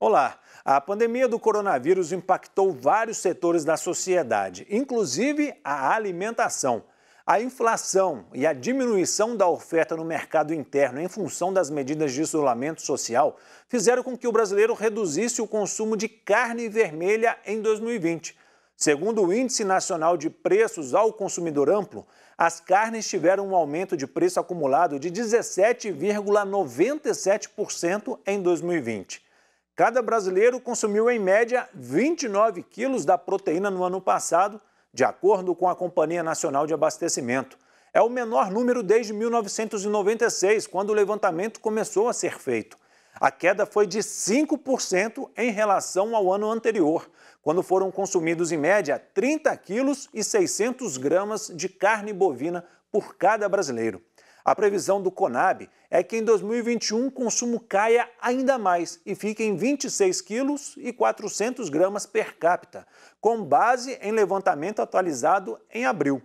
Olá! A pandemia do coronavírus impactou vários setores da sociedade, inclusive a alimentação. A inflação e a diminuição da oferta no mercado interno em função das medidas de isolamento social fizeram com que o brasileiro reduzisse o consumo de carne vermelha em 2020. Segundo o Índice Nacional de Preços ao Consumidor Amplo, as carnes tiveram um aumento de preço acumulado de 17,97% em 2020. Cada brasileiro consumiu, em média, 29 quilos da proteína no ano passado, de acordo com a Companhia Nacional de Abastecimento. É o menor número desde 1996, quando o levantamento começou a ser feito. A queda foi de 5% em relação ao ano anterior, quando foram consumidos, em média, 30 quilos e 600 gramas de carne bovina por cada brasileiro. A previsão do Conab é que em 2021 o consumo caia ainda mais e fique em 26 quilos e 400 gramas per capita, com base em levantamento atualizado em abril.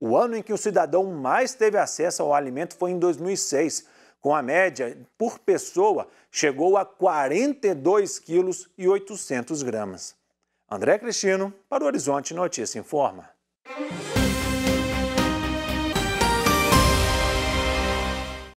O ano em que o cidadão mais teve acesso ao alimento foi em 2006, com a média por pessoa chegou a 42 quilos e 800 gramas. André Cristino, para o Horizonte Notícia Informa.